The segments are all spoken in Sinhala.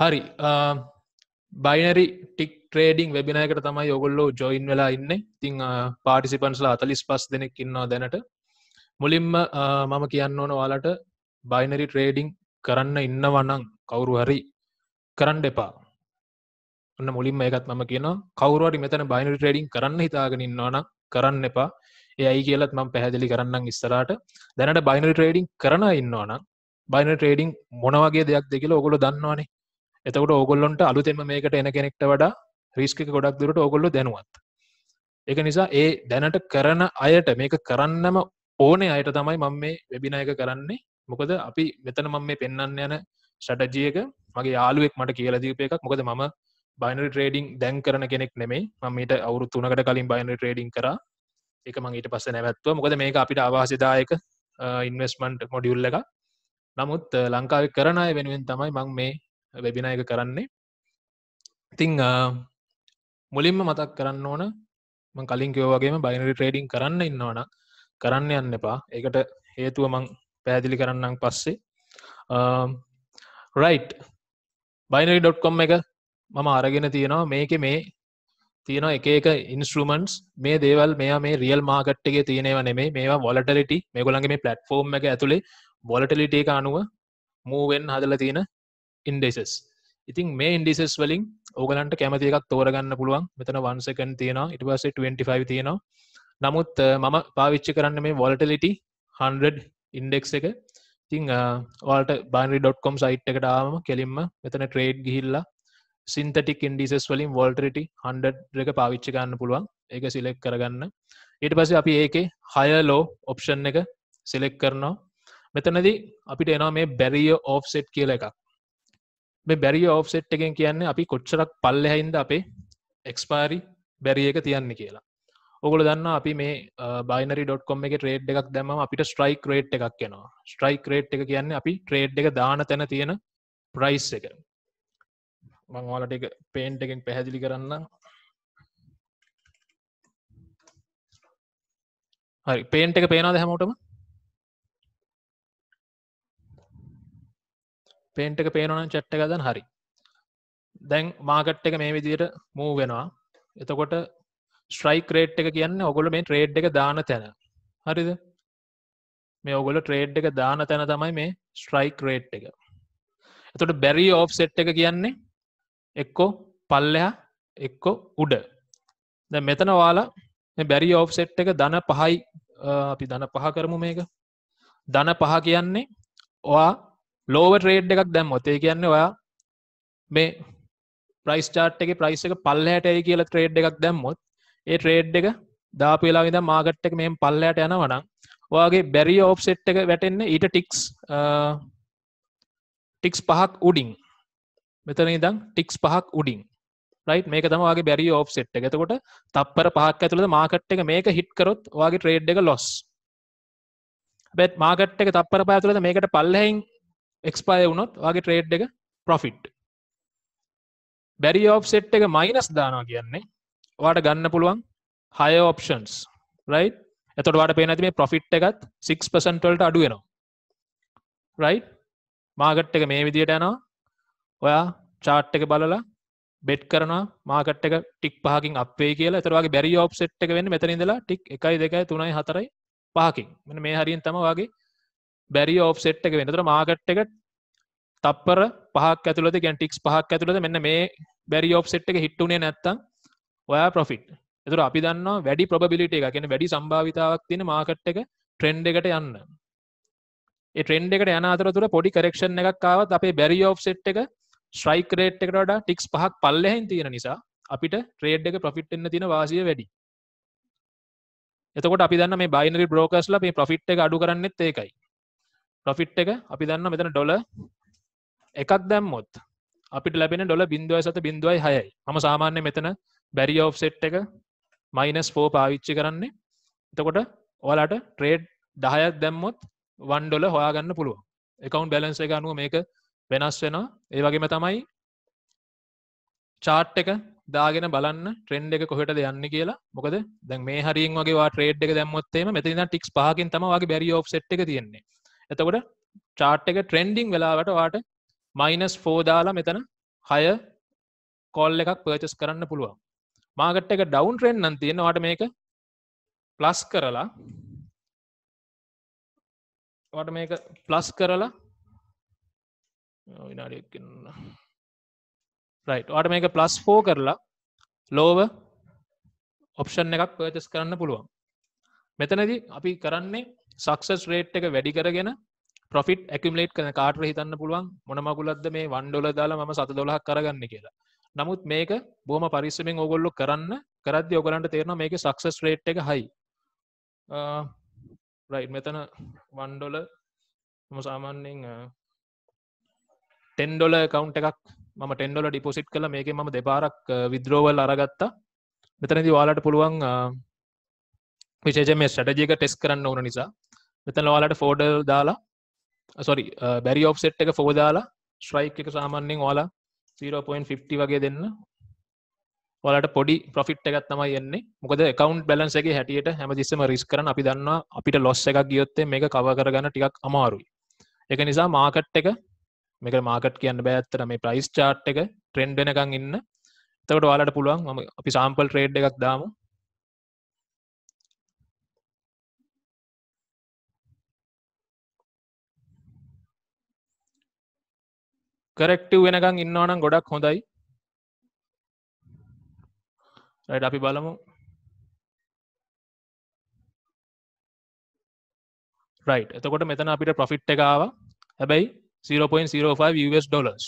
හරි බයිනරි ටික් ට්‍රේඩිං වෙබිනයකට තමයි යොගොල්ලෝ ජොයින් වෙලා ඉන්න තිං පාටිසිපන්ස්ලා අතලිස් පස් දෙනෙක් ඉන්නවා දැනට මුලින්ම මම කියන්න ඕන වාලට බයිනරි ට්‍රේඩිං කරන්න ඉන්නවනං කවුරු හරි කරන්න එපා ඔන්න මුලින්ම එකත් මම කියන කවරුවරි මෙතන බයිනරි ට්‍රේඩිං කරන්න හිතාගෙන ඉන්නවන කරන්න එපා ඒයි කියලත් මම පැහැදිලි කරන්න ඉස්සරට දැනට බයිනරි ට්‍රේඩිං කරන ඉන්නවන බයින ට්‍රේඩිං මොනවගේ දෙයක් දෙකල ඔගොල දන්නවානේ එතකට ඕගොල්ලොන්ට අලුතෙම මේකට එන කෙනෙක්ට වඩා රිස්ක ගොඩක් දුරට ඕගොල්ලො දැනුවත් එක නිසා ඒ දැනට කරන අයට මේක කරන්නම ඕනේ අයට තමයි මං මේ වෙබිනායක කරන්නේ මොකද අපි මෙතන මං මේ පෙන්න්න යන ෂටජියක මගේ යාලුවෙක් මට කියලදීප එකක් මොකද මම බයිනරි ට්‍රේඩිං දැන් කරන කෙනෙක් නෙමේ මමට අවුරු තුනකට කලින් බයිනරි ට්‍රේඩිං කර එක මං ඊට පස්ස නැවැත්ව මොකද මේක අපිට අවාසිදායක ඉන්වස්මන්ට් මොඩියුල්ල එක නමුත් ලංකාව කරනය වෙනුවෙන් තමයි මං මේ වෙබින එක කරන්නේ ඉතිං මුලින්ම මතක් කරන්න ඕන කලින් කියෝවගේම බයිනරි ට්‍රේඩිං කරන්න ඉන්නවන කරන්න යන්න එපා ඒකට හේතුව මං පැදිලි කරන්නම් පස්සේ රයිට් බයිනරි.කොම් එක මම අරගෙන තියෙනවා මේක මේ තියෙන එක එක ඉන්ස්ට්‍රමන්ස් මේ දේවල් මෙයා මේ රියල් මාගට් එක තියෙනව නෙමේ මේවා වොලටලිටි මේගොලන්ගේ මේ පලට්ෆෝර්ම් එක ඇතුළේ වොලටලිටේ එක අනුව මූවෙන් හදල තියෙන ඉන්ඩෙසස් ඉතින් මේ ඉන්ඩිසස් වලින් ඕගලන්ට කැමති එකක් තෝරගන්න පුළුවන් මෙතන වන්සකන් තියෙනවා ඉටවස 25 තියෙනවා නමුත් මම පාවිච්චි කරන්න මේ වොලටලිටි 100 ඉන්ඩෙක් එක ඉතිං වාට බානි.කොම් සයිට් එකට ආම කෙලින්ම මෙතන ට්‍රේඩ් ගිහිල්ලා සින්තටික් ඉන්ඩිසස් වලින් වොල්ටරිටි 100 එක පාවිච්චි ගන්න පුළුවන් ඒක සිලෙක් කරගන්න ඊට පස්සේ අපි ඒකේ හය ලෝ ඔප්ෂන් එක සිලෙක් කරනවා මෙතනදී අපිට එනවා මේ බැරිය ඕෆ්සෙට් කියල එකක් බැරි ඔෆ්සෙට් එකෙන් කියන්නේ අපි කොච්චරක් පල්ලෙහයින්ද අපේ එක්ස්පාරි බැරි එක තියන්න කියලා ඔගොල දන්න අපි මේ බයිනරි ඩොට්කොම් එක ට්‍රේඩ් එකක් දැම අපිට ස්ට්‍රයික් රේට් එකක් කියෙනවා ස්ට්‍රයික් රේට් එක කියන්න අපි ට්‍රේඩ් එක දාන තැන තියෙන ප්‍රයිස් එක මංවාලට එක පේන්ට් එකෙන් පැහැදිලි කරන්න හරි පේන්ට් එක පේනාද හැමෝටම පේන්ට එක පේනන චට්ට ගදන් හරි දැන් මාගට් එක මේ විදියට මූ වෙනවා එතකොට ස්ට්‍රයික් රේට් එක කියන්න ඔගොල මේ ට්‍රේඩ් එක දාන තැන හරිද මේ ඔගොල ට්‍රේඩ් එක දාන තැන තමයි මේ ස්ට්‍රයික් රේට් එක එතට බැරි ඕ් සෙට් එක කියන්නේ එක්කෝ පල්ලෙහා එක්කෝ උඩ ද මෙතන වාලා මේ බැරි ඕ් සෙට් එක දන පහයි අපි දන පහ කරමු මේක දන පහ කියන්නේ ඔයා ලෝව ට්‍රේඩ් එකක් දැම් මොතේ කියන්න ඔයා මේ ප්‍රයිස් චාට් එක ප්‍රයිස් එක පල්ලහටයි කියල ට්‍රේඩ් එකක් දැම්මොත් ඒ ට්‍රේඩ් එක දාපේලාවිද මාගට් එක මෙම පල්ලහට යන වනම් ඔයාගේ බැරි ඔප්සෙට් එක වැටෙන්න ඊට ටික්ස් ටික්ස් පහක් උඩින් මෙතන ඉදම් ටික්ස් පහක් උඩින් රයිට් මේක තමවාගේ බැරි ඔප්සෙට් එකතකොට තප්පර පහක් ඇතුළද මාකට් එක මේක හිට්කරොත් වගේ ට්‍රේඩ් එක ලොස් බැත් මාගට් එක තප්පර පාඇතුළද මේකට පල්ලහෙයින් එක්ස්පය වුණොත් වගේ ට්‍රේඩ් එක ප්‍රොෆිට් බැරි ඔප්සෙට් එක මයිනස් දානවා කියන්නේ වාට ගන්න පුළුවන් හය ඔප්ෂන්ස් රයි් එතොට වාට පේනති මේ ප්‍රොෆිට් එකත් 6%ට අඩුවෙනවා රයි් මාගට් එක මේ විදියට යනවා ඔයා චාට් එක බලලා බෙට් කරනවා මාකට් එක ටික් පහකින් අපේ කියලා තරවාගේ බැරි ඔප්සෙට් එක වෙන්න මෙතනින්දලා ටික් එකයි දෙකයි තුනයි හතරයි පහකින් මෙ මේ හරිින් තම වගේ බැරි ඔෆ්සෙට් එක වෙනතර මාගට් එක තප්පර පහක් ඇතුලද ගැන්ටික්ස් පහක් ඇතුලද මෙන්න මේ බැරි ඔෆ්සෙට් එක හිට්ටුනේ නැත්තම් ඔයා පොෆිට් එතුර අපි දන්න වැඩි ප්‍රබිලිට එක කියෙන වැඩි සම්භාවිතාවක් තියෙන මාකට් එක ට්‍රෙන්ඩ් එකට යන්න ට්‍රෙන්ඩ් එකට යන අතරතුර පොඩි කරක්ෂණ එකක් ආවත් අපේ බැරි ඔෆ්සෙට් එක ශ්‍රයිකරේට් එකට වඩා ටික්ස් පහක් පල්ලහෙන් තියෙන නිසා අපිට ට්‍රේඩ් එක ප්‍රෆිට් එන්න තියෙන වාසිය වැඩි එතකොට අපි දන්න මේ බයිනරි බ්‍රෝකස්ල මේ ප්‍රෆිට් එක අඩු කරන්නෙත් ඒකයි ප්‍රොෆිට් එක අපි දන්න මෙතන ඩොල එකක් දැම්මොත් අපිට ලැබෙන ඩොල බින්දුවයි සත බින්දුවයි හයයි ම සාමාන්‍ය මෙතන බැරි ඔෆ්සෙට් එක මයිනස් ෆෝ පාවිච්චි කරන්නේ එතකොට ඔයාලට ට්‍රේඩ් දහයක් දැම්මොත් වන් ඩොල හොයාගන්න පුළුව එකකවන්් බැලන්ස එක අනුව මේක වෙනස් වෙනවා ඒ වගේම තමයි චාට් එක දාගෙන බලන්න ට්‍රෙන්ඩ් එක කොහට යන්න කියලා මොකද දැන් මේ හරිින් වගේ ට්‍රේඩ් එක දැම්මොත්තේම මෙතින ටික්ස් පහකින් තමවාගේ බැරි ඔ් සට් එක තියෙන්නේ එතකොට චාට් එක ට්‍රෙන්ඩිං වෙලාවට වාට මයිනස් ෆෝදාලා මෙතන හය කොල් එකක් පර්චස් කරන්න පුළුවන් මාගට් එක ඩවන් ට්‍රෙන්් නන් තියෙනවාට මේක ප්ලස් කරලා වට මේක ප්ලස් කරලා විනාඩියක්න්න රයිට් වට මේක ප්ලස් ෆෝ කරලා ලෝව ඔප්ෂන් එකක් පර්චස් කරන්න පුළුවන් මෙතනද අපි කරන්නේ සක්සස් රේට් එක වැඩි කරගෙන ප්‍රොෆිට් ඇකමලේට් කන කාට හිතන්න පුළුවන් මොනමගුලද මේ වන්ඩොල දාලා ම සත දොලහක් කරගන්න කියලා නමුත් මේක බොහම පරිස්සමෙන් ඕගොල්ලො කරන්න කරද ඔගලන්ට තේරන මේක සක්සස් රේට් එක හයි රයි් මෙතන වන්ඩොල සාමාන්‍යෙන් ටෙන්ඩොල කවන්් එකක් ම ටෙන්ඩොල ඩිපොසිට් කළ මේක ම දෙපාරක් විද්‍රෝවල් අරගත්තා මෙතනති වාලට පුළුවන් විශේෂ මේ ටජික ටෙස් කරන්න ඕන නිසා මෙතන ඔයාලට ෆෝඩල් දාලා සොරි බැරි ඔෆ්සෙට් එක ෆෝදාලා ස්ට්‍රයික් එක සාමන්‍යෙන් ඕලා 0.50 වගේ දෙන්න ඔලට පොඩි පොෆිට් එකත් තමයි එන්නේ මොකද එකකවන්් බලන්සගේ හැටියට හැමදිස්සම රිස් කරන අපි දන්නවා අපිට ලොස් එකක් ගියොත්තේ මේ කව කරගන්න ටිකක් අමාරුයි එක නිසා මාකට් එක මේක මාකට් කියන්න බෑත්තර මේ ප්‍රයිස් චාට් එක ට්‍රෙන්ඩ් වෙනකං ඉන්න තකට වාලට පුළුවන් අපි සාම්පල් ට්‍රේඩ් එකක් දාමු කරෙක්ටව වෙනකං ඉන්නවනම් ගොඩක් හොඳයි රයිඩ අපි බලමු රයි් එතකොට මෙතන අපිට ප්‍රොෆිට් එකකාව හැබැයි 0.05 ඩොලස්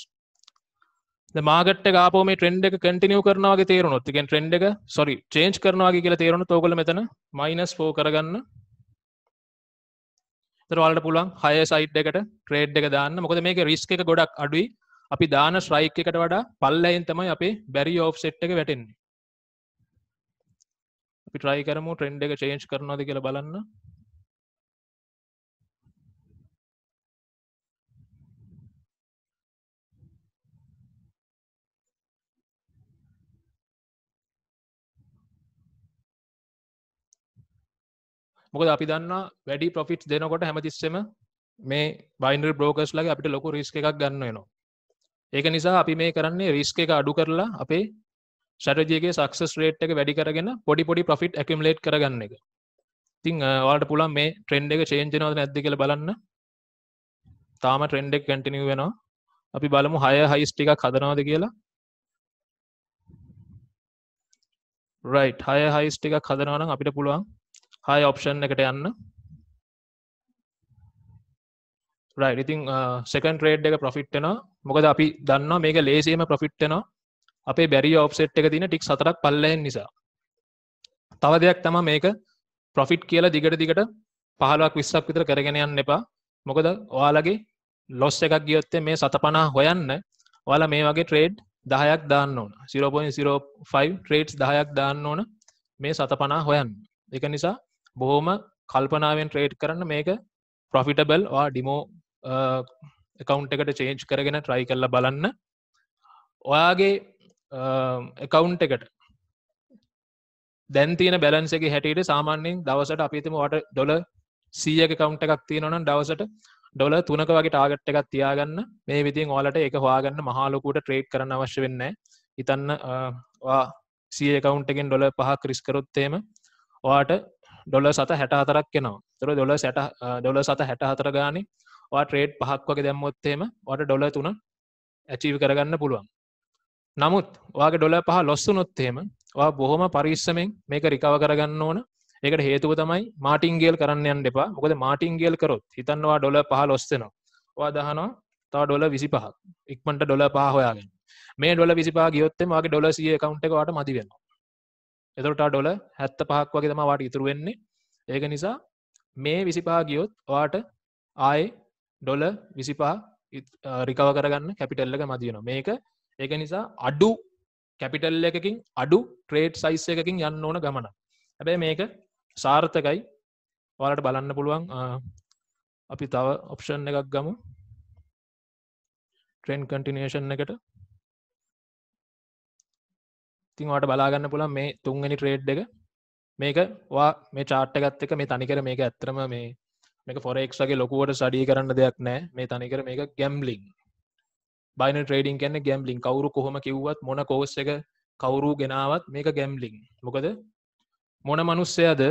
මාගට ගාපම ට්‍රෙන්ඩ් එක කටිනිය කරනවාගේ තේරුණොත් එකෙන් ට්‍රෙන්ඩ් එක සොරි චේන්ච් කරනවාගේ කියලා තේරුණු තෝකල මෙතන මයිනස් පෝ කරගන්න තරවාලට පුළුවන් හය සයිට් එකට ට්‍රේඩ් එක දාන්න මොකද මේක රිස්ක එක ගොඩක් අඩුයි අපි දාන ශ්‍රයික් එකට වඩා පල්ලයින් තමයි අපේ බැරි ඕෆ් සෙට් එක වැටෙන්නේ අපි ට්‍රයි කරමු ට්‍රෙන්ඩ් එක චේන්ජ් කරනවාද කියලා බලන්න මොකද අපි දන්න වැඩි පොෆිට් දෙනකොට හැමතිස්සම මේ බයින්ඩර් බ්‍රෝකස් ලගේ අපිට ලොකු රිස්ක එකක් ගන්න එනවා ඒක නිසා අපි මේ කරන්නේ රිස්ක එක අඩු කරලා අපේ ටජගේ සක්සස් රේට් එක වැඩි කරගෙන පොඩි පොඩි පොෆිට් ඇකම්ලේට් කරගන්න එක තිං වාට පුළන් මේ ට්‍රෙන්ඩ් එක චේන්ජනවද නැද්දි කියල බලන්න තාම ට්‍රෙන්ඩෙක් කැටිනිව වෙනවා අපි බලමු හය හයිස්ටික කදනවාද කියලා රයි් හය හයිස්ටික කදනවනම් අපිට පුළුවන් හය ඔප්ෂන් එකට යන්න ඉතින් සකන් ට්‍රේඩ් එක ප්‍රෆිට්න මොකද අපි දන්න මේක ලේසේම ප්‍රෆිට්න අපේ බැරි ඔප්සෙට් එක තින ටික් සතරක් පල්ලයෙන් නිසා තව දෙයක් තම මේක ප්‍රොෆිට් කියලා දිගට දිගට පහලක් විස්සක් විතර කරගෙන යන්න එපා මොකද ඔයාලගේ ලොස් එකක් ගියොත්තේ මේ සතපනා හොයන්න ඔයාලා මේ වගේ ට්‍රේඩ් දහයක් දාන්න ඕන 0.05 ට්‍රේඩ්ස් දහයක් දාන්න ඕන මේ සතපනා හොයන්න එක නිසා බොහෝම කල්පනාවෙන් ට්‍රේඩ් කරන්න මේක ප්‍රොෆිටබල්වා ඩිමෝ එකකවන්් එකට චේන්ච් කරගෙන ට්‍රයි කරල බලන්න ඔයාගේ එකකවන්් එකට දැන් තින බැලන්සෙක හැටියට සාමාන්‍යෙන් දවසට අපිතම වට ඩොල සීයක කවන්් එකක් තියෙනවන දවසට ඩොල තුනක වගේ ටාගට් එකක් තියාගන්න මේ විතින් ඕලට එක හවාගන්න මහලොකුට ට්‍රේඩ් කරන අවශ්‍ය වෙන්න හිතන්න සියකවන්් එකෙන් ඩොල පහ ක්‍රිස්කරොත්තේම වාට ඩොල සත හැට හතරක් කෙනවා තර දොල සැට ඩොල සත හැට හතර ගානි වා ට්‍රේඩ් පහක් වගේ දැම්මොත්තේම වට ඩොල තුන ඇචීව කරගන්න පුළුවන් නමුත් වගේ ඩොල පහ ලොස්සු නොත්තේම වා බොහොම පරිස්සමෙන් මේක රිකව කරගන්න ඕන ඒකට හේතුව තමයි මාටිංගේල් කරන්නයන් දෙපා මොකද මාටිංගේල් කරොත් හිතන්නවා ඩොල පහ ලොස්සෙනවා වා දහනවා තව ඩොල විසි පහක් ඉක්මට ඩොල පහ හොයාගෙන මේ ඩොල විසිපා ගියොත්තේ මගේ ඩොල සිය කවුන්ට එකට මතිවෙනවා එතොට ඩොල හැත්ත පහක් වගේ තම වාට ඉතුරු වෙන්නේ ඒක නිසා මේ විසිපා ගියොත් වාට ආය ඩොල විසිපා රිකව කරගන්න කැපිටල්ලක මතියන මේක ඒක නිසා අඩු කැපිටල් එකකින් අඩු ට්‍රේඩ් සයිස් එකකින් යන්න ඕන ගමන හැබැයි මේක සාර්ථකයි වලට බලන්න පුළුවන් අපි තව ඔප්ෂන් එකක් ගමු ට්‍රෙන් කටිනේෂන් එකට තින්වාට බලාගන්න පුළන් මේ තුන්ගනි ට්‍රේඩ් එක මේක වා මේ චාට්ටගත් එක මේ තනිකර මේක ඇත්තරම මේ මේක ෆොරෙක්ගේ ලොකුවට සඩිය කරන්න දෙයක් නෑ මේ තනිකර මේක ගැම්ලිින් බයින ට්‍රේඩින් කන්න ගැම්ලිින් කවරු කොහොම කිව්වත් මොන කෝස් එක කවුරු ගෙනාවත් මේක ගැම්ලිින් මොකද මොන මනුස්සයද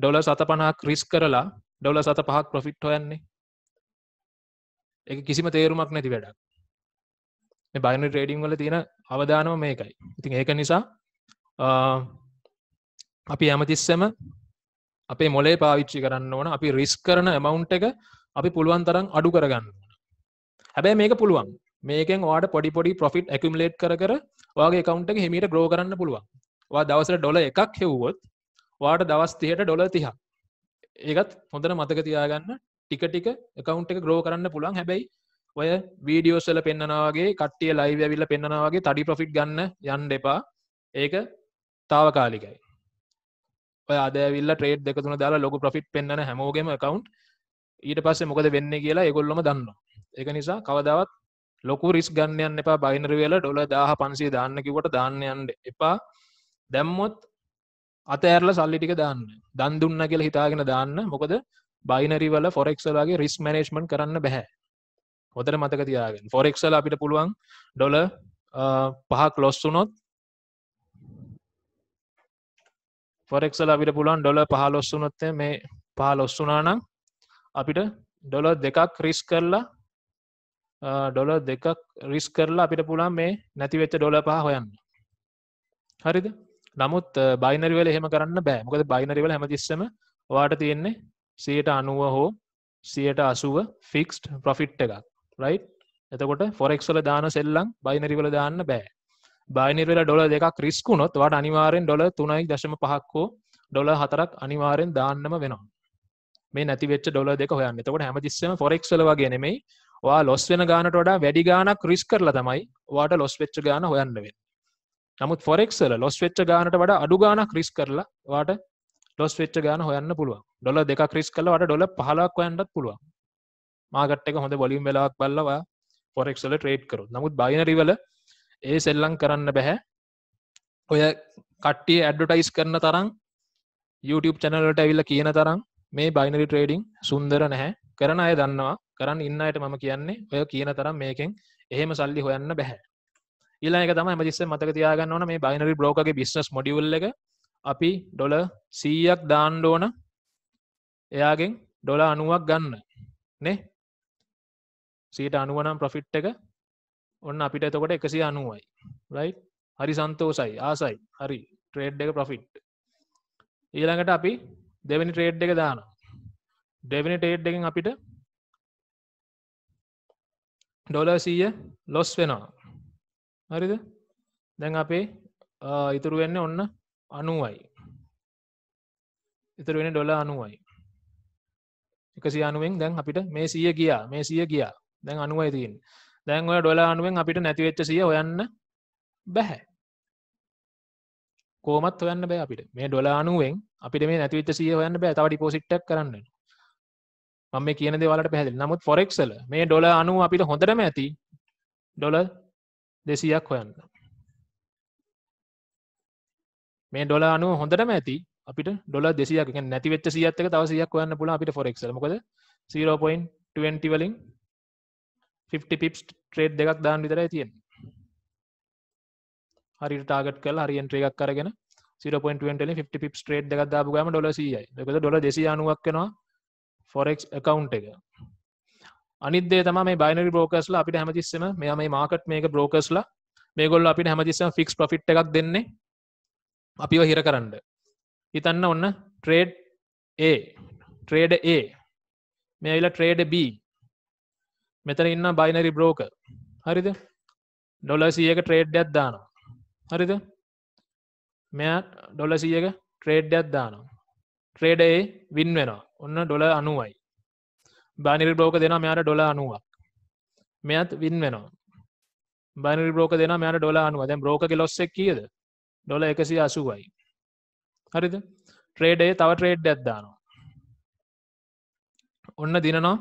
ඩොල සත පනා ක්‍රිස් කරලා ඩොල සත පහක් ප්‍රොෆිට් හොයන්නේ එක කිසිම තේරුමක් නැති වැඩක් බයින ට්‍රේඩිං වල තියෙන අවධානම මේකයි ඉතින් ඒක නිසා අපි ඇමතිස්සම අපේ මොලේ පාවිච්චි කරන්න ඕන අපි රිස් කරන ඇමවුන්් එක අපි පුළුවන් තරම් අඩු කරගන්න හැබැයි මේක පුළුවන් මේකෙන් වාට පොඩි පොඩි පොෆිට් ඇකුම්ලේට් කර කර වගේ කවුන්ට එක හිමීට ග්‍රෝ කරන්න පුළුවන් වා දවසට ඩොල එකක් හෙව්වොත් වාට දවස් තියට ඩොල තිහා ඒකත් හොඳන මතක තියාගන්න ටික ටික එකකවුන්් එක ග්‍රෝ කරන්න පුළුවන් හැබැයි ඔය වීඩියෝස්සල පෙන්න්නනවාගේ කට්ටිය ලයිව ඇවිල්ල පෙන්න්නනවාගේ තඩි ප්‍රොෆිට් ගන්න යන්න එපා ඒක තාවකාලිකයි ඔය අදවිල්ල ට්‍රේඩ් දෙකතුන දාලා ලොක ප්‍රෆිට් පෙන්න්න හැමෝගේම කකවන්් ඊට පස්සේ මොකද වෙන්න කියලා එකොල්ලොම දන්න එක නිසා කවදාවත් ලොකු රිස් ගන්නයන්න එපා බයිනරවෙල ඩොල දාහ පන්සේ දාන්නකිවට දාන්නයන්ට එපා දැම්මොත් අතඇරල සල්ලිටික දාන්න දන් දුන්න කියලා හිතාගෙන දාන්න මොකද බයිනරිවල ෆොරෙක්සලාගේ රිස් මනේශ්මන් කරන්න බැහැ හොතර මතක තියාගෙන ෆොරෙක්සල අපිට පුළුවන් ඩොල පහක් ලොස්සුනොත් ෆොරෙක්සල අපිට පුළුවන් ඩොල පහ ලොස්සුනොත්තේ මේ පහ ලොස්සුනානම් අපිට ඩොල දෙකක් රිස් කරලා ඩොල දෙකක් රිස් කරලා අපිට පුළන් මේ නැතිවෙච්ච ඩොල පහ හොයන්න හරිද නමුත් බයිනරිවල එහෙම කරන්න බෑ මොකද බයිනරිවල හැමතිස්සම වාට තියෙන්නේ සියට අනුව හෝ සියට අසුව ෆික්ස්ට ප්‍රොෆිට් එකක් රයි් එතකොට ෆොරෙක්වල දාන සෙල්ලම් බයිනරිවල දාන්න බෑ බයිනිර්වෙල ඩොල දෙක ක්‍රිස්කුණොත් වට අනිවාරෙන් ඩොල තුනයි දශම පහක්කෝ ඩොල හතරක් අනිවාරෙන් දාන්නම වෙනවා මේ නැතිවෙච් ඩොල දෙක හොයන්න එතකොට හැමතිස්සම ෆොරෙක්වල වගේනෙමයි වා ලොස් වෙන ගානට වඩා වැඩි ගාන ක්‍රිස් කරලා තමයි වාට ලොස් වෙච්ච ගාන හොයන්න වෙන් නමුත් ෆොරෙක්සල ලොස් වෙච්ච ගානට වඩා අඩු ගාන ක්‍රිස් කරලා වාට ලොස් වෙච්ච ගාන හොයන්න පුළුව ඩොල දෙක ක්‍රිස් කලවට ඩොල පහලක් හොයන්නත් පුළුවන් මාගට්ක හොඳ බොලිම් වෙලාක් බල්ලවා පොරෙක්සල ට්‍රේඩ් කරු නමුත් බයිනරිවල ඒ සෙල්ලං කරන්න බැහැ ඔය කට්ටිය ඇඩ්ඩටයිස් කරන තරම් YouTube චැනලට ඇවිල්ල කියන තරම් මේ බයිනරි ට්‍රේඩිං සුන්දර නැහැ කරන අය දන්නවා කරන්න ඉන්නයට මම කියන්නේ ඔය කියන තරම් මේකෙන් එහෙම සල්ලි හොයන්න බැහැ ඊලාක තම මතිස්ස මතක තියාගන්න ඕන මේ බයිනරි බ්ලෝකගේ බිස්නස් මොඩිවල්ල එක අපි ඩොල සීයක් දාණ්ඩෝන එයාගෙන් ඩොල අනුවක් ගන්න නේ සීට අනුවනම් ප්‍රොෆිට් එක ඔන්න අපිට එතකොට එකසි අනුවයි රයි් හරි සන්තෝසයි ආසයි හරි ට්‍රේඩ් එක ප්‍රොෆිට් ඊළඟට අපි දෙවැනි ට්‍රේඩ් එක දාන දෙවැනි ටේඩ් එකෙන් අපිට ඩොල සීය ලොස් වෙනවා හරිද දැන් අපේ ඉතුරු වෙන්න ඔන්න අනුවයි ඉතුරු වෙන ඩොල අනුවයි එකසි අනුවෙන් දැන් අපිට මේ සිය ගියා මේ සිය ගියා දැන් අනුවයි තින් දැන් ඔය ඩොලා අනුවෙන් අපිට නැතිවෙච්ච සිය ඔයන්න බැහැ කෝමත් ඔයන්න බෑ අපිට මේ ඩොලා අනුවෙන් අපිට මේ නැතිවෙච්ච සිය ඔයන්න බෑ තව ඩිපොසිට්ටක් කරන්න මම මේ කියන දේවලට පැහැදිලි නමුත් ෆොරෙක්සල මේ ඩොල අනුව අපිට හොඳටම ඇති ඩොල දෙසියක් හොයන්න මේ ඩොල අනුව හොඳටම ඇති අපිට ඩොල දෙසියක් නැතිවෙච්ච සියත්තක තවසියක් වන්න පුල අපිට ෆොරෙක්සල් මොකද 0.20 වලින් ෆිෆ්ටි පිප්ස් ට්‍රේඩ් දෙකක් දාන්න විතරයි තියෙන හරි ටාගට කල් හරිෙන්ට්‍ර එකක් කරගෙන ිපටල ි පිප් ට්‍රේඩ් එකක් දාපු ගම ොල සයි එකක ොල දෙසි අනුවක්කෙනවා ෆොරෙක් එකකවන්් එක අනිදේ තම මේ බයිනරි බෝකස්ල අපිට හැමතිස්සම මෙයා මේ මාකට් මේක බ්‍රෝකස්ලා මේගොල්ල අපිට හැමතිස්සම් ෆික්ස් ප්‍රෆිට් එකක් දෙන්නේ අපිව හිර කරන්න හිතන්න ඔන්න ට්‍රේඩ් ඒ ට්‍රේඩ ඒ මේවිලා ට්‍රේඩ බී මෙතන ඉන්න බයිනරි බ්‍රෝක හරිද ඩොලසියක ට්‍රේඩ්ඩයක් දානවා හරිද මෙයා ඩොලසියක ට්‍රේඩ්ඩයක් දානවා ට්‍රේඩයේ වින් වෙන ඔන්න ඩොල අනුවයි බානිරි බ්‍රෝක දෙෙන මෙයාට ඩොල අනුවක් මෙයත් වින් වෙනවා බනි බ්‍රෝක දෙෙන මෙයාට ඩොල අනුව දැන් බ්‍රෝක ලොස්සෙක් කියද ඩොල එකසි අසුවයි හරිද ට්‍රේඩේ තව ට්‍රේඩ් ඇත්දානවා ඔන්න දිනනවා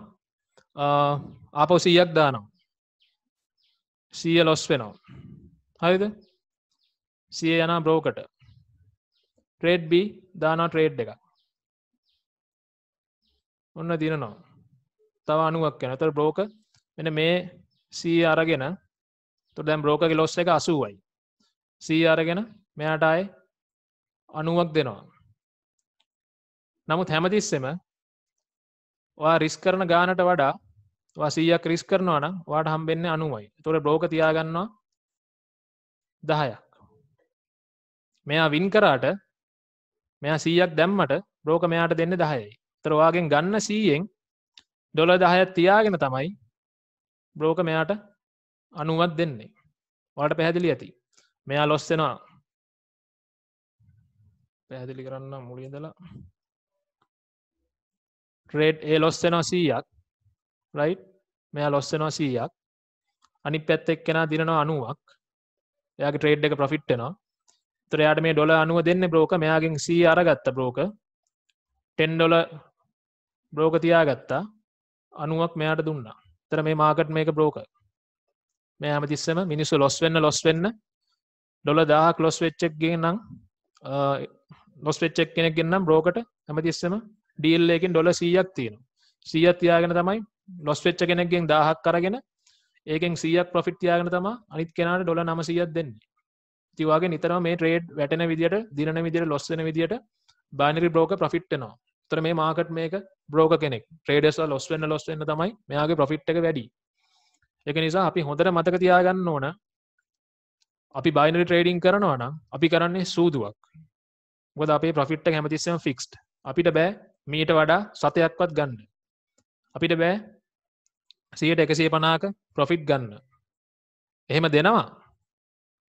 ආපව සීයක් දානවා සීය ලොස් වෙනවා හරිද සිය යනා බ්‍රෝකට ට්‍රේඩ් බි දානා ට්‍රේඩ් එක ඔන්න දිනනවා තව අනුවක් යන තර බ්‍රෝක මෙන මේ සී අරගෙන තුො දැම් බ්‍රෝකගේ ලොස් එක අසුවයි සී අරගෙන මෙයාට අය අනුවක් දෙනවා නමුත් හැමතිස්සෙම වා රිස් කරන ගානට වඩා වසීයක් රිස් කරනවන වාට හම්බෙන්න අනුවයි තොර බ්ලෝක තියාගන්නවා දහයක් මෙයා වින් කරාට මෙයා සීයක් දැම්මට බ්‍රෝක මෙයාට දෙන්න දහයයි තරවාගෙන් ගන්න සීයෙන් ඩොල දහයත් තියාගෙන තමයි බ්‍රෝක මෙයාට අනුවත් දෙන්නේ වාට පැහැදිලි ඇති මෙයා ලොස්සෙනවා පැහැදිලි කරන්න මුලියදලා ට්‍රේඩ් ඒ ලොස්සෙනවා සීයක් රයි් මෙයා ලොස්සෙනවා සීයක් අනි පැත් එක් කෙනා දිනවා අනුවක් එයා ට්‍රේඩ් එක ප්‍රෆිට්ටනවා තරයාට මේ ඩොල අනුව දෙන්න බ්‍රෝක මෙයාගෙන් සී අරගත්ත බ්‍රෝක ටෙන් ඩොල බ්‍රෝක තියාගත්තා අනුවක් මෙයාට දුන්නා තර මේ මාකට් මේක බ්‍රෝක මේ හම තිස්සම මිනිස්සු ලොස් වෙන්න ලොස් වෙන්න ඩොල දාහක් ලොස් වෙච්චක්ගේ නම් ලොස් වෙච්චක් කෙනෙක් ගන්නම් බ්‍රෝකට හැම තිස්සම ඩිල්ලකින් ඩොල සීයක් තියෙන සීයත් තියාගෙන තමයි ලොස් වෙච්ච කෙනෙක්ගෙන් දාහක් කරගෙන ඒකෙන් සීයක් ප්‍රොෆිට් තියාගෙන තම අනිත් කෙනට ඩොල නමසීයක් දෙන්නේ තිවාගේ නිතරම මේ ට්‍රේඩ් වැටන විදිට දින විදිර ලොස්සන විදිට බානිරි බ්‍රෝක ප්‍රෆිට්නවා තර මේ මාකට් මේක බ්‍රෝක කෙනෙක් ට්‍රේඩස් ලොස්වෙන්න ලොස්වෙන්න තමයි මෙයාගේ ප්‍රොෆිට් එක වැඩි එක නිසා අපි හොඳට මතක තියාගන්න ඕන අපි බයිනරි ට්‍රේඩිං කරනවා නම් අපි කරන්නේ සූදුවක් ගොද අපේ ප්‍රෆිට්ට හැමතිස්සම ෆික්ස්ට අපිට බෑ මීට වඩා සතයක්වත් ගන්න අපිට බෑ සියට එකසේ පනාක ප්‍රොෆිට් ගන්න එහෙම දෙනවා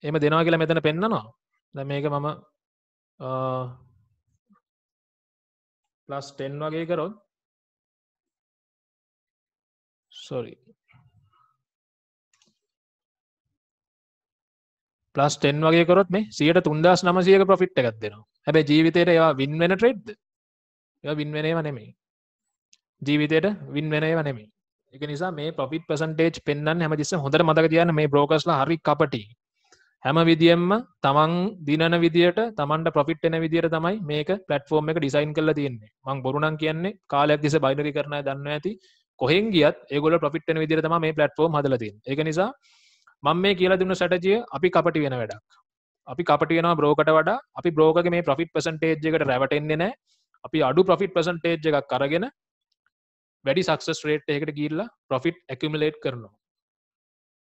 එම දෙනවා කියලා මෙතන පෙන්න්නනවා ද මේක මම ප්ලස් ටෙන් වගේ කරොත් සොරි ප්ලස් ටෙන් වගේ කරොත් මේ සියට තුන්දස් නමසියක ප්‍රොෆිට් එකක් දෙෙනවා හැබැ ජීවිතයට ඒවා වින්වෙන ට්‍රෙඩ් ය වින්වෙනය වනෙමේ ජීවිතයට වින්වෙනය වනෙමේ එක නිසා මේ පොෆිට පසන්ටේජ් පෙන්න්න හැමතිස්ස හොඳට මතක තියන්න මේ බ්‍රෝකස්ල හරි කපටි හැම විදිියම්ම තමන් දිනන විදිට තමන්ට පොෆිට් එන විදිට තමයි මේක පටෆෝර්ම් එක ඩිසයින් කල තියන්නේ මං බොරුණන් කියන්නේ කාලයක් දිස බයිනරි කරන දන්න ඇති කොහෙන් ගියත් ඒගොල පොෆිට් එන විදිර තම මේ පටෆෝර්ම් හදලති එක නිසා මං මේ කියලා දුන්න සටජිය අපි කපටි වෙන වැඩක් අපි කපට වෙන බ්‍රෝකට වඩා අපි බ්‍රෝක මේ පොෆිට් පසන්ටේජ්කට රැවටෙන්නේ නෑ අපි අඩු ප්‍රෆිට් ප්‍රසන්ටේජ් එකක් කරගෙන වැඩි සක්සස් රේට් එකට ගිල්ලා ප්‍රොෆිට් ඇකමලේට් කරනවා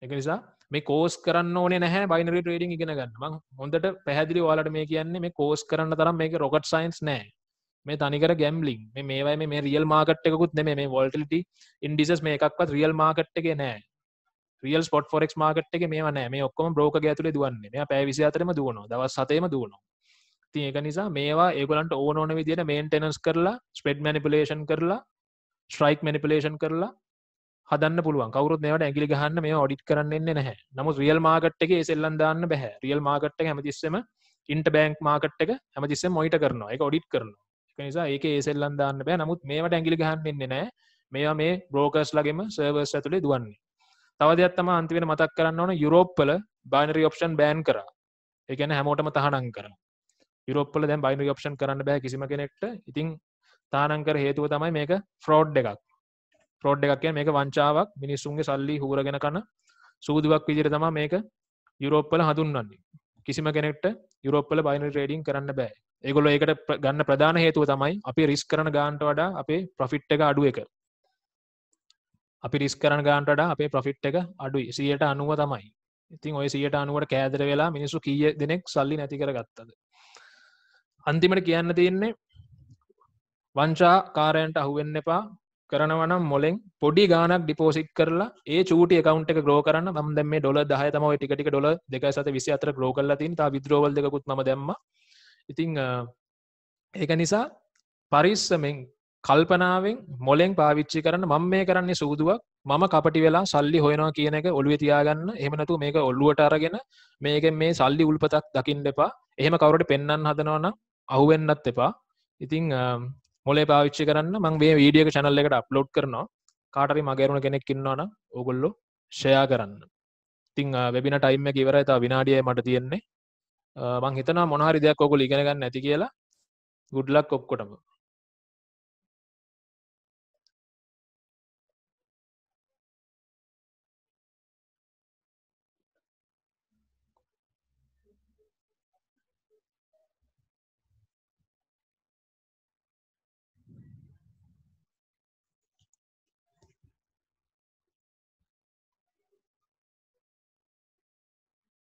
එක නිසා මේ කෝස් කරන්න ඕන නැහැ බයිනරි ට්‍රේඩිං ඉගෙන ගන්නම හොඳට පැහැදිලි වාලට මේ කියන්නේ මේ කෝස් කරන්න තරම් මේක රොකට් සයින්ස් නෑ මේ තනිකර ගැම්ලිින් මේවයි මේ රියල් මාකට් එකකුත් නෙ මේ වොල්ටලටි ඉන්ඩිසස් මේ එකක්වත් රියල් මාකට් එක නෑ රියල් ස්පොට් ෆොරෙක් මාකට් එක මේ නෑ මේ ඔක්කොම බ්‍රෝක ඇතුළ දුවන්නේ මේ පැවිසි අතරම දුවන දවස් සතේම දුවනවා ති එක නිසා මේවා ඒගලන්ට ඕනෝන විදියට මේන්ටනස් කරලා ස්පෙඩ් මනිපිලේෂන් කරලා ස්ට්‍රයික් මනිපිලේෂන් කරලා හදන්න පුළුවන් කවරුත් මේට ඇගිලි ගහන්න මේ ඔඩිට කරන්නන්නේ නැහැ නමුත් රියල් මාගට් එක සෙල්ලන් දාන්න බැහැ රියල් මාගට් එක හැමතිස්සම ඉන්ට බෑන්ක් මාකට් එක හැමතිස්සම මොයිට කරනවා එක ඔඩිට කරනවා එක නිසා ඒක ඒ සෙල්ලන් දාන්න බෑ නමුත් මේට ඇගිලි ගහන්නන්නේ නෑ මේවා මේ බ්‍රෝකර්ස් ලගේම සර්වර්ස් ඇතුළේ දුවන්නේ තවදත්තම අන්තිවෙන මතක් කරන්න ඕන යුරෝප්පල බයිනරි ඔප්ෂන් බෑන් කර එකන හැමෝටම තහනම් කරන යුරෝපල දැම් බයින ඔප්ෂන් කරන්න බෑ කිසිම කෙනෙක්ට ඉතින් තානංකර හේතුව තමයි මේක ෆ්‍රෝඩ් එකක් ෆ්‍රෝඩ් එකක් කිය මේක වංචාවක් මිනිස්සුන්ගේ සල්ලි හූරගෙන කන්න සූදුවක් විදිර තම මේක යුරෝප්පල හඳුන්වන්නේ කිසිම කෙනෙක්ට යුරෝප්පල බයින ට්‍රේඩින් කරන්න බෑ ඒගොල ඒකට ගන්න ප්‍රධාන හේතුව තමයි අපි රිස් කරන ගාන්ට වඩා අපේ ප්‍රෆිට් එක අඩුව එක අපි රිස් කරන ගාන්ටඩ අපේ ප්‍රෆිට් එක අඩුයි සියට අනුව තමයි ඉතින් ඔය සියට අනුවට කෑදර වෙලා මිනිසු කිය දෙනෙක් සල්ලි නැති කර ගත්තද අන්තිමට කියන්න තියෙන්නේ වංචා කාරයන්ට අහුවෙන්න එපා කරනවනම් මොලෙන් පොඩි ගානක් ඩිපෝසිට් කරලා ඒ චූටි එකකවන්ට එක ග්‍රෝ කරන්න තම දැම ොල දහ තම ටිකට ොල දෙක සත විසි අතර ග්‍රෝ කරලා තින් තා විද්‍රෝවල් දෙකුත් ම දැම්ම ඉතිං ඒක නිසා පරිස්සමෙන් කල්පනාවෙන් මොලෙන් පාවිච්චි කරන්න මම මේ කරන්නේ සූදුවක් මම කපටි වෙලා සල්ලි හොයනවා කියන එක ඔළුව තියාගන්න එහෙමනතු මේක ඔල්ලුවට අරගෙන මේක මේ සල්ලි උල්පතක් දකිින් දෙපා එහෙම කවරට පෙන්න්න හදනවනම් අහුවෙන්නත් එපා ඉතිං මොලේ පාවිච්චි කරන්න මංගේ වීඩියක චැනල්ල එකට අප්ලෝඩ් කරනවා කාටරි මගේරුණ කෙනෙක් කින්නවන ඔගොල්ලො ෂයා කරන්න ඉතිං වෙබින ටයිම්ම කිවර ඇතා විනාඩිය මට තියෙන්නේ මං හිතන මොනහරි දෙයක් ඔකුල ඉගෙනගන්න ඇති කියලා ගුඩ්ලක් ඔක්කොටම